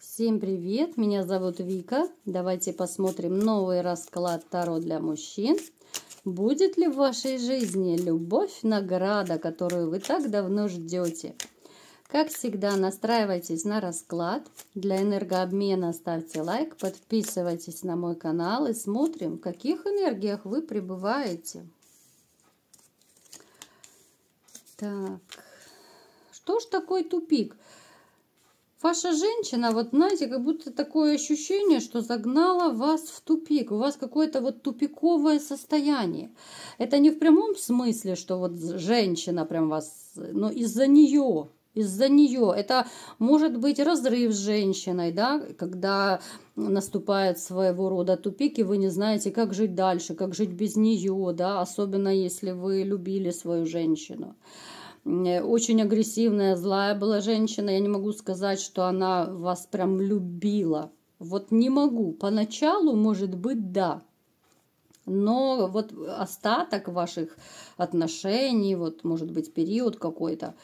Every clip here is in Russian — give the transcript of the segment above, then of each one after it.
Всем привет! Меня зовут Вика. Давайте посмотрим новый расклад Таро для мужчин. Будет ли в вашей жизни любовь, награда, которую вы так давно ждете? Как всегда, настраивайтесь на расклад. Для энергообмена ставьте лайк, подписывайтесь на мой канал и смотрим, в каких энергиях вы пребываете. Так, что ж такой тупик? Тупик. Ваша женщина, вот знаете, как будто такое ощущение, что загнала вас в тупик. У вас какое-то вот тупиковое состояние. Это не в прямом смысле, что вот женщина прям вас, но из-за нее из-за нее. Это может быть разрыв с женщиной, да, когда наступает своего рода тупик, и вы не знаете, как жить дальше, как жить без нее, да, особенно если вы любили свою женщину. Э, очень агрессивная, злая была женщина. Я не могу сказать, что она вас прям любила. Вот не могу. Поначалу, может быть, да. Но вот остаток ваших отношений, вот, может быть, период какой-то,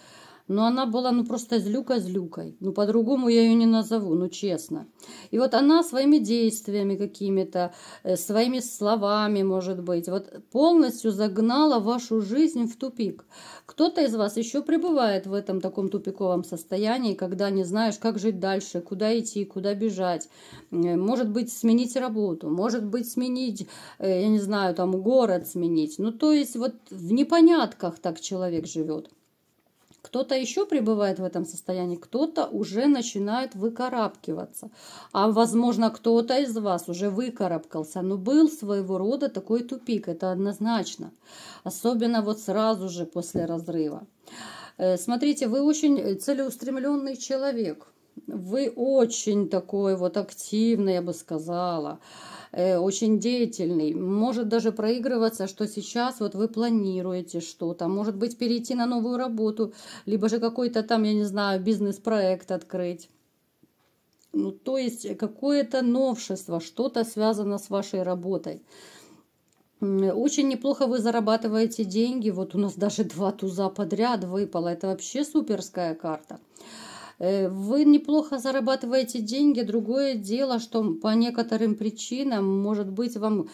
но она была ну просто злюка-злюкой. Ну, по-другому я ее не назову, ну, честно. И вот она своими действиями какими-то, э, своими словами, может быть, вот полностью загнала вашу жизнь в тупик. Кто-то из вас еще пребывает в этом таком тупиковом состоянии, когда не знаешь, как жить дальше, куда идти, куда бежать. Э, может быть, сменить работу, может быть, сменить, э, я не знаю, там, город сменить. Ну, то есть вот в непонятках так человек живет. Кто-то еще пребывает в этом состоянии, кто-то уже начинает выкарабкиваться. А возможно, кто-то из вас уже выкарабкался, но был своего рода такой тупик, это однозначно. Особенно вот сразу же после разрыва. Э, смотрите, вы очень целеустремленный человек. Вы очень такой вот активный, я бы сказала. Э, очень деятельный. Может даже проигрываться, что сейчас вот вы планируете что-то, может быть перейти на новую работу, либо же какой-то там, я не знаю, бизнес-проект открыть. Ну, то есть какое-то новшество, что-то связано с вашей работой. Очень неплохо вы зарабатываете деньги. Вот у нас даже два туза подряд выпало. Это вообще суперская карта. Э, вы неплохо зарабатываете деньги. Другое дело, что по некоторым причинам, может быть, вам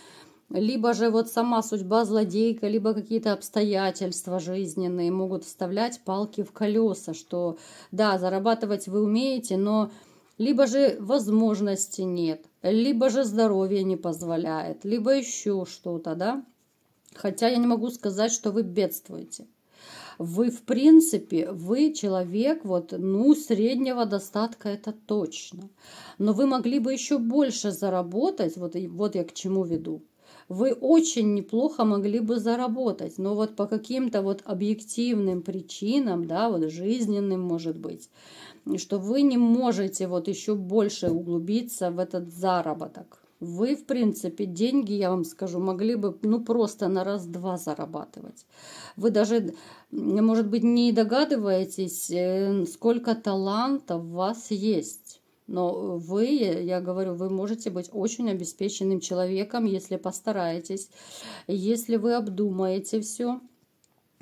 либо же вот сама судьба злодейка, либо какие-то обстоятельства жизненные могут вставлять палки в колеса, что да, зарабатывать вы умеете, но либо же возможности нет, либо же здоровье не позволяет, либо еще что-то, да. Хотя я не могу сказать, что вы бедствуете вы, в принципе, вы человек, вот, ну, среднего достатка, это точно. Но вы могли бы еще больше заработать, вот, вот я к чему веду вы очень неплохо могли бы заработать, но вот по каким-то вот объективным причинам, да, вот жизненным, может быть, что вы не можете вот еще больше углубиться в этот заработок вы, в принципе, деньги, я вам скажу, могли бы ну просто на раз-два зарабатывать. Вы даже, может быть, не догадываетесь, э, сколько таланта у вас есть. Но вы, я говорю, вы можете быть очень обеспеченным человеком, если постараетесь, если вы обдумаете все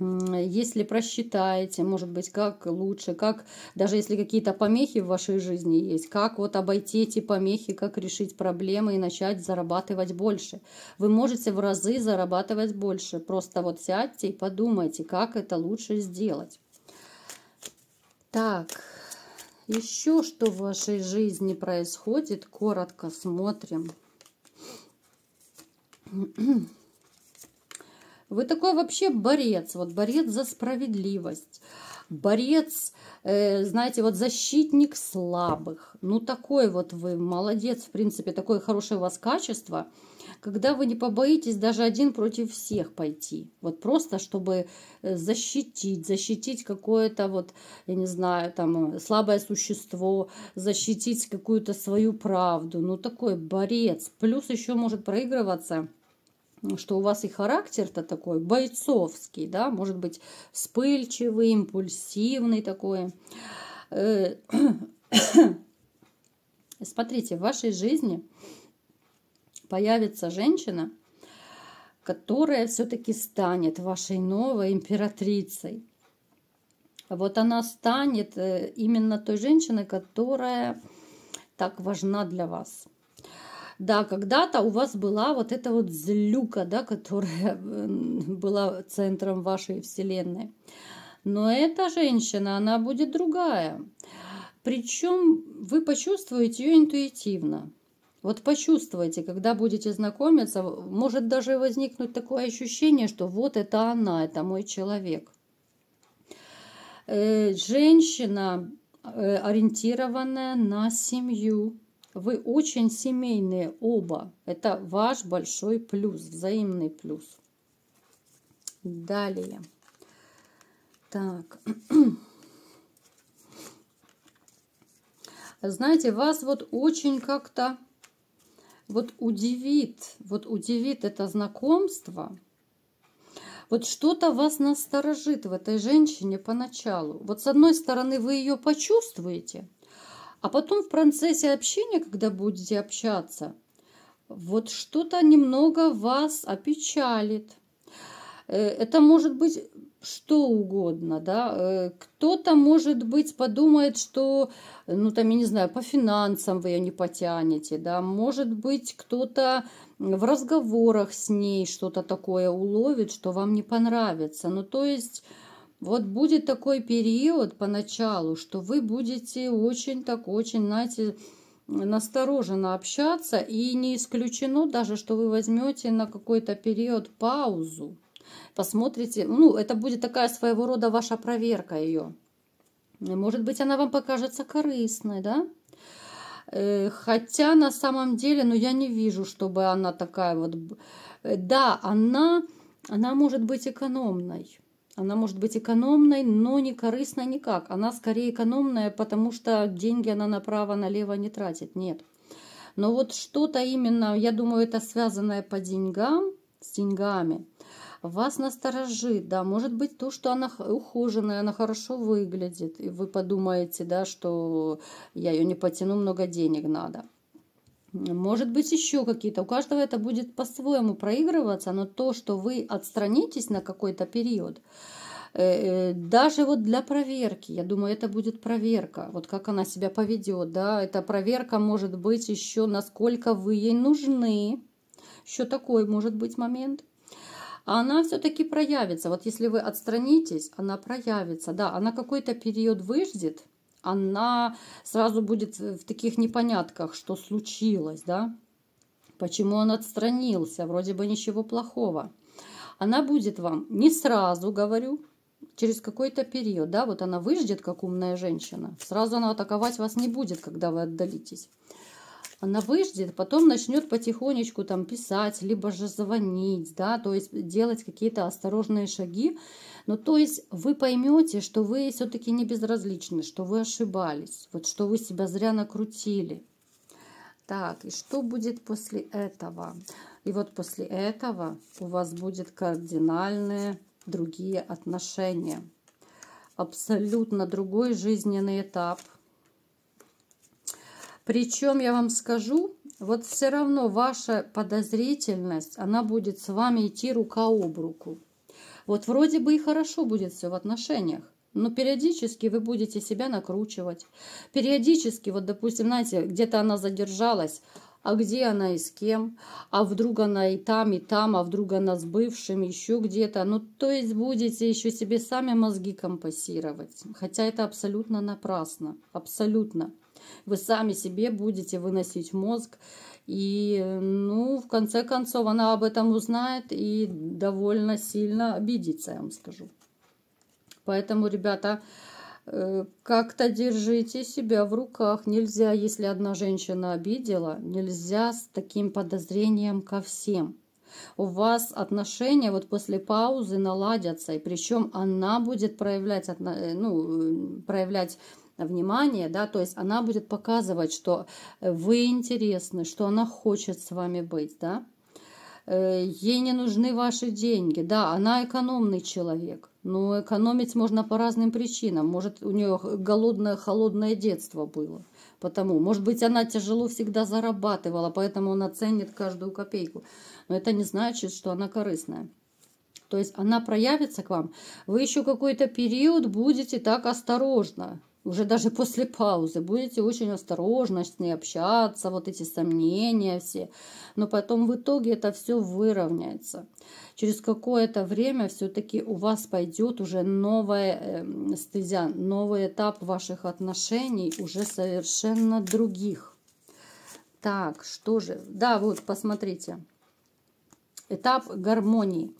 если просчитаете, может быть, как лучше, как даже если какие-то помехи в вашей жизни есть, как вот обойти эти помехи, как решить проблемы и начать зарабатывать больше. Вы можете в разы зарабатывать больше. Просто вот сядьте и подумайте, как это лучше сделать. Так, еще что в вашей жизни происходит, коротко смотрим. Вы такой вообще борец, вот борец за справедливость, борец, э, знаете, вот защитник слабых. Ну такой вот вы, молодец, в принципе, такое хорошее у вас качество, когда вы не побоитесь даже один против всех пойти. Вот просто, чтобы э, защитить, защитить какое-то вот, я не знаю, там слабое существо, защитить какую-то свою правду. Ну такой борец. Плюс еще может проигрываться что у вас и характер-то такой бойцовский, да, может быть, вспыльчивый, импульсивный такой. Э, Смотрите, в вашей жизни появится женщина, которая все-таки станет вашей новой императрицей. Вот она станет э, именно той женщиной, которая так важна для вас – да, когда-то у вас была вот эта вот злюка, да, которая э, была центром вашей вселенной. Но эта женщина, она будет другая. Причем вы почувствуете ее интуитивно. Вот почувствуйте, когда будете знакомиться, может даже возникнуть такое ощущение, что вот это она, это мой человек. Э, женщина э, ориентированная на семью, вы очень семейные оба. Это ваш большой плюс, взаимный плюс. Далее. Так. Знаете, вас вот очень как-то вот удивит, вот удивит это знакомство, вот что-то вас насторожит в этой женщине поначалу. Вот с одной стороны вы ее почувствуете, а потом в процессе общения, когда будете общаться, вот что-то немного вас опечалит. Э, это может быть что угодно, да. Э, кто-то, может быть, подумает, что, ну, там, я не знаю, по финансам вы ее не потянете, да. Может быть, кто-то в разговорах с ней что-то такое уловит, что вам не понравится. Ну, то есть вот будет такой период поначалу, что вы будете очень так, очень, знаете, настороженно общаться, и не исключено даже, что вы возьмете на какой-то период паузу, посмотрите, ну, это будет такая своего рода ваша проверка ее. Может быть, она вам покажется корыстной, да? Э, хотя на самом деле, ну, я не вижу, чтобы она такая вот... Э, да, она, она может быть экономной. Она может быть экономной, но не корыстной никак. Она скорее экономная, потому что деньги она направо-налево не тратит. Нет. Но вот что-то именно, я думаю, это связанное по деньгам, с деньгами, вас насторожит, да, может быть то, что она ухоженная, она хорошо выглядит, и вы подумаете, да, что я ее не потяну, много денег надо. Может быть, еще какие-то. У каждого это будет по-своему проигрываться, но то, что вы отстранитесь на какой-то период, э, э, даже вот для проверки, я думаю, это будет проверка, вот как она себя поведет, да, эта проверка может быть еще, насколько вы ей нужны, еще такой может быть момент. А она все-таки проявится, вот если вы отстранитесь, она проявится, да, она какой-то период выждет, она сразу будет в таких непонятках, что случилось, да? Почему он отстранился? Вроде бы ничего плохого. Она будет вам не сразу, говорю, через какой-то период, да, вот она выждет, как умная женщина. Сразу она атаковать вас не будет, когда вы отдалитесь она выждет, потом начнет потихонечку там писать, либо же звонить, да, то есть делать какие-то осторожные шаги. Ну, то есть вы поймете, что вы все-таки не безразличны, что вы ошибались, вот что вы себя зря накрутили. Так, и что будет после этого? И вот после этого у вас будет кардинальные другие отношения. Абсолютно другой жизненный этап – причем я вам скажу, вот все равно ваша подозрительность, она будет с вами идти рука об руку. Вот вроде бы и хорошо будет все в отношениях, но периодически вы будете себя накручивать. Периодически, вот допустим, знаете, где-то она задержалась, а где она и с кем, а вдруг она и там, и там, а вдруг она с бывшим, еще где-то. Ну, то есть будете еще себе сами мозги компасировать. Хотя это абсолютно напрасно, абсолютно вы сами себе будете выносить мозг. И, ну, в конце концов, она об этом узнает и довольно сильно обидится, я вам скажу. Поэтому, ребята, э, как-то держите себя в руках. Нельзя, если одна женщина обидела, нельзя с таким подозрением ко всем. У вас отношения вот после паузы наладятся, и причем она будет проявлять, э, ну, э, проявлять внимание, да, то есть она будет показывать, что э, вы интересны, что она хочет с вами быть, да. Э, ей не нужны ваши деньги, да, она экономный человек, но экономить можно по разным причинам. Может, у нее голодное, холодное детство было, потому, может быть, она тяжело всегда зарабатывала, поэтому она ценит каждую копейку, но это не значит, что она корыстная. То есть она проявится к вам. Вы еще какой-то период будете так осторожно уже даже после паузы будете очень осторожно с ней общаться, вот эти сомнения все. Но потом в итоге это все выровняется. Через какое-то время все-таки у вас пойдет уже новая эм, стезя, новый этап ваших отношений, уже совершенно других. Так, что же? Да, вот, посмотрите. Посмотрите этап гармонии,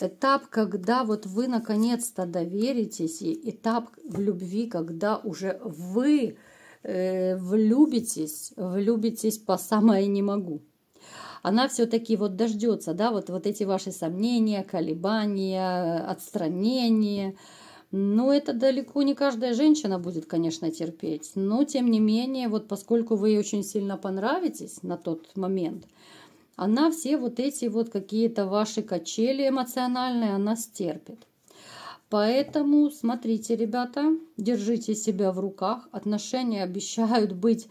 этап, когда вот вы наконец-то доверитесь, и этап в любви, когда уже вы э, влюбитесь, влюбитесь по самое не могу. Она все-таки вот дождется, да, вот, вот эти ваши сомнения, колебания, отстранение, ну, это далеко не каждая женщина будет, конечно, терпеть. Но, тем не менее, вот поскольку вы ей очень сильно понравитесь на тот момент, она все вот эти вот какие-то ваши качели эмоциональные, она стерпит. Поэтому смотрите, ребята, держите себя в руках. Отношения обещают быть,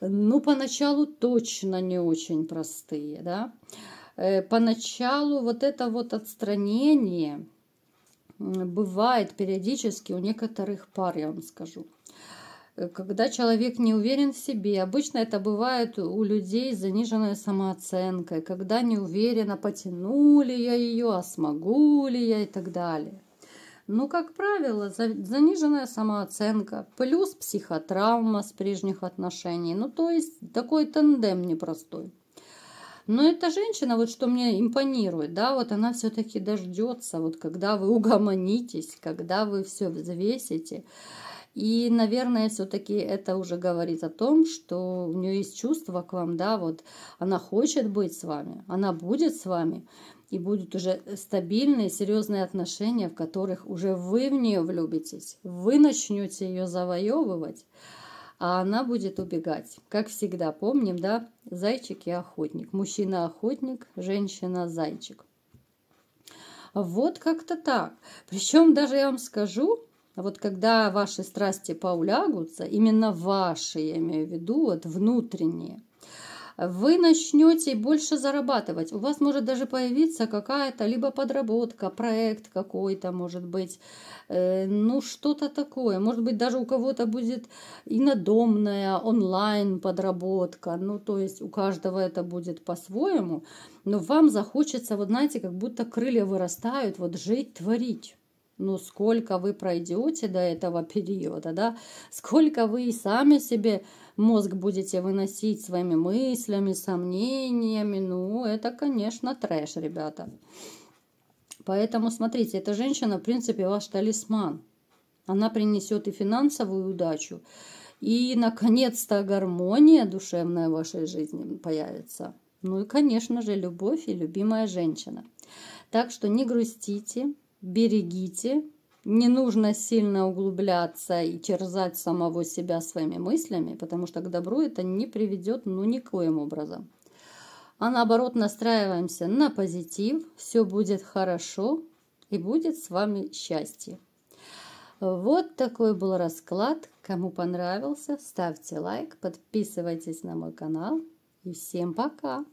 ну, поначалу точно не очень простые, да. Э, поначалу вот это вот отстранение бывает периодически у некоторых пар, я вам скажу. Э, когда человек не уверен в себе. Обычно это бывает у людей с заниженной самооценкой, когда не уверена, потяну ли я ее, а смогу ли я и так далее. Ну, как правило, заниженная самооценка, плюс психотравма с прежних отношений. Ну, то есть такой тандем непростой. Но эта женщина, вот что мне импонирует, да, вот она все-таки дождется, вот когда вы угомонитесь, когда вы все взвесите, и, наверное, все-таки это уже говорит о том, что у нее есть чувство к вам, да, вот она хочет быть с вами, она будет с вами, и будут уже стабильные, серьезные отношения, в которых уже вы в нее влюбитесь, вы начнете ее завоевывать, а она будет убегать. Как всегда, помним, да, зайчик и охотник. Мужчина охотник, женщина зайчик. Вот как-то так. Причем даже я вам скажу, а вот когда ваши страсти поулягутся, именно ваши, я имею в виду, вот внутренние, вы начнете больше зарабатывать. У вас может даже появиться какая-то либо подработка, проект какой-то, может быть, э, ну что-то такое. Может быть, даже у кого-то будет и надомная онлайн подработка. Ну, то есть у каждого это будет по-своему. Но вам захочется, вот знаете, как будто крылья вырастают, вот жить, творить ну, сколько вы пройдете до этого периода, да, сколько вы и сами себе мозг будете выносить своими мыслями, сомнениями, ну, это, конечно, трэш, ребята. Поэтому, смотрите, эта женщина, в принципе, ваш талисман. Она принесет и финансовую удачу, и, наконец-то, гармония душевная в вашей жизни появится. Ну и, конечно же, любовь и любимая женщина. Так что не грустите, берегите, не нужно сильно углубляться и терзать самого себя своими мыслями, потому что к добру это не приведет ну никоим образом. А наоборот, настраиваемся на позитив, все будет хорошо и будет с вами счастье. Вот такой был расклад. Кому понравился, ставьте лайк, подписывайтесь на мой канал. И всем пока!